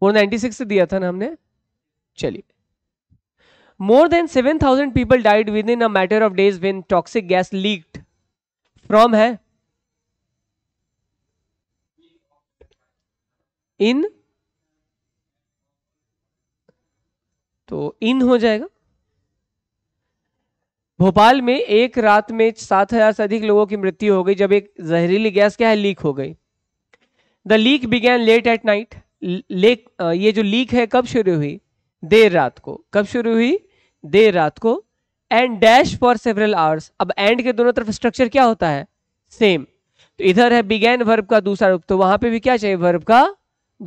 four ninety six दिया था ना हमने चलिए more than seven thousand people died within a matter of days when toxic gas leaked from है इन तो इन हो जाएगा भोपाल में एक रात में सात हजार से अधिक लोगों की मृत्यु हो गई जब एक जहरीली गैस क्या है लीक हो गई the leak began late at night लेक ये जो लीक है कब शुरू हुई देर रात को कब शुरू हुई देर रात को and dash for several hours अब एंड के दोनों तरफ स्ट्रक्चर क्या होता है सेम तो इधर है बिगैन वर्ब का दूसरा रूप तो वहां पे भी क्या चाहिए वर्ब का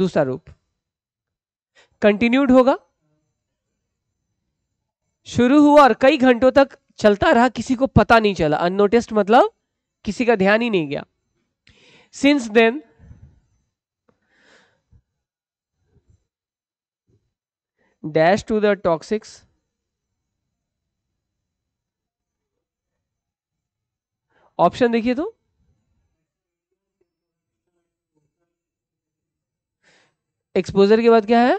दूसरा रूप कंटिन्यूड होगा शुरू हुआ और कई घंटों तक चलता रहा किसी को पता नहीं चला अनोटिस्ड मतलब किसी का ध्यान ही नहीं गया since then dash to the toxics option देखिए तो एक्सपोजर के बाद क्या है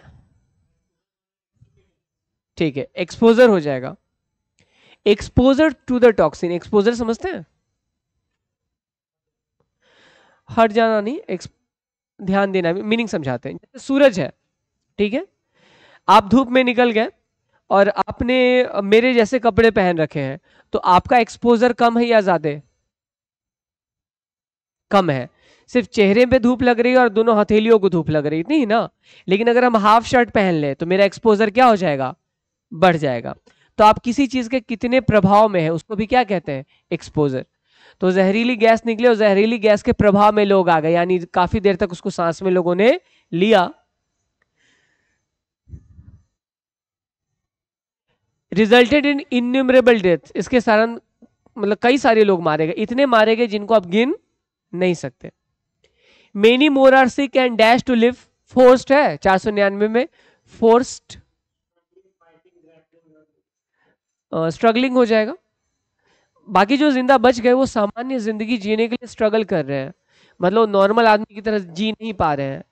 ठीक है एक्सपोजर हो जाएगा exposure to the toxin exposure समझते हैं हट जाना नहीं ध्यान देना मीनिंग समझाते हैं सूरज है ठीक है आप धूप में निकल गए और आपने मेरे जैसे कपड़े पहन रखे हैं तो आपका एक्सपोजर कम है या ज़्यादा कम है सिर्फ चेहरे पे धूप लग रही है और दोनों हथेलियों को धूप लग रही इतनी ही ना लेकिन अगर हम हाफ शर्ट पहन ले तो मेरा एक्सपोजर क्या हो जाएगा बढ़ जाएगा तो आप किसी चीज़ के कितने प्रभाव में है उसको भी क्या कहते हैं एक्सपोजर तो जहरीली गैस निकले और जहरीली गैस के प्रभाव में लोग आ गए यानी काफ़ी देर तक उसको सांस में लोगों ने लिया रिजल्टेड इन इन्यूमरेबल डेथ इसके कारण मतलब कई सारे लोग मारे गए इतने मारे गए जिनको आप गिन नहीं सकते many more are sick and dash to live forced है चार सौ निन्यानवे में फोर्स्ड स्ट्रगलिंग हो जाएगा बाकी जो जिंदा बच गए वो सामान्य जिंदगी जीने के लिए स्ट्रगल कर रहे हैं मतलब नॉर्मल आदमी की तरह जी नहीं पा रहे हैं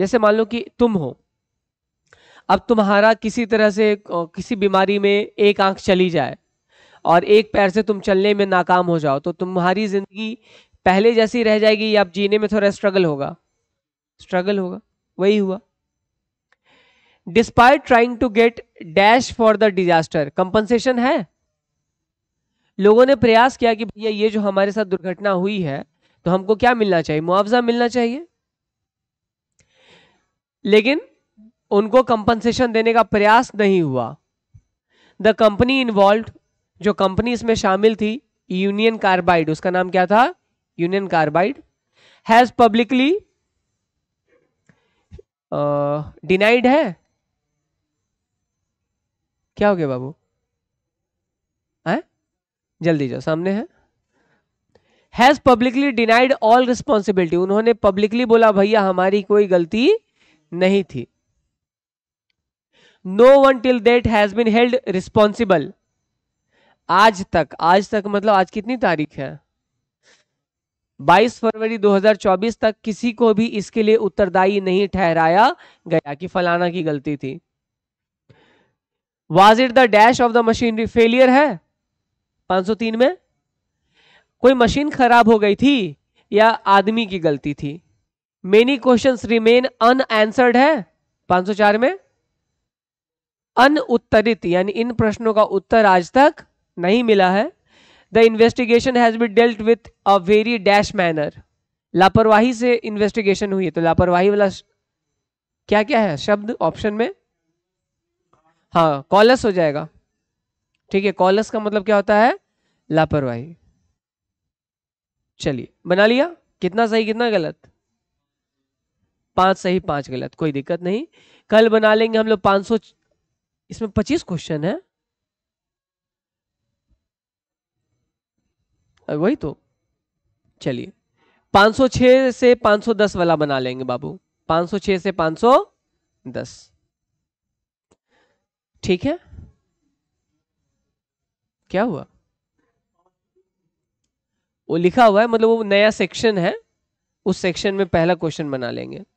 जैसे मान लो कि तुम हो अब तुम्हारा किसी तरह से किसी बीमारी में एक आंख चली जाए और एक पैर से तुम चलने में नाकाम हो जाओ तो तुम्हारी ज़िंदगी पहले जैसी रह जाएगी या जीने में थोड़ा स्ट्रगल होगा स्ट्रगल होगा वही हुआ despite trying to get dash for the disaster compensation है लोगों ने प्रयास किया कि भैया ये जो हमारे साथ दुर्घटना हुई है तो हमको क्या मिलना चाहिए मुआवजा मिलना चाहिए लेकिन उनको कंपनसेशन देने का प्रयास नहीं हुआ द कंपनी इन्वॉल्व जो कंपनी इसमें शामिल थी यूनियन कार्बाइड उसका नाम क्या था Union Carbide has publicly denied है क्या हो गया बाबू है जल्दी जाओ सामने है has publicly denied all responsibility उन्होंने पब्लिकली बोला भैया हमारी कोई गलती नहीं थी no one till that has been held responsible आज तक आज तक मतलब आज कितनी तारीख है 22 फरवरी 2024 तक किसी को भी इसके लिए उत्तरदायी नहीं ठहराया गया कि फलाना की गलती थी was it the dash of the machinery failure है 503 में कोई मशीन खराब हो गई थी या आदमी की गलती थी मेनी क्वेश्चन रिमेन अनएंसर्ड है 504 में अनउत्तरित यानी इन प्रश्नों का उत्तर आज तक नहीं मिला है the investigation has be dealt with a very dash manner लापरवाही से इन्वेस्टिगेशन हुई है तो लापरवाही वाला क्या क्या है शब्द ऑप्शन में हाँ कॉलस हो जाएगा ठीक है कॉलस का मतलब क्या होता है लापरवाही चलिए बना लिया कितना सही कितना गलत पांच सही पांच गलत कोई दिक्कत नहीं कल बना लेंगे हम लोग पांच सौ इसमें पच्चीस क्वेश्चन है वही तो चलिए 506 से 510 वाला बना लेंगे बाबू 506 से 510 ठीक है क्या हुआ वो लिखा हुआ है मतलब वो नया सेक्शन है उस सेक्शन में पहला क्वेश्चन बना लेंगे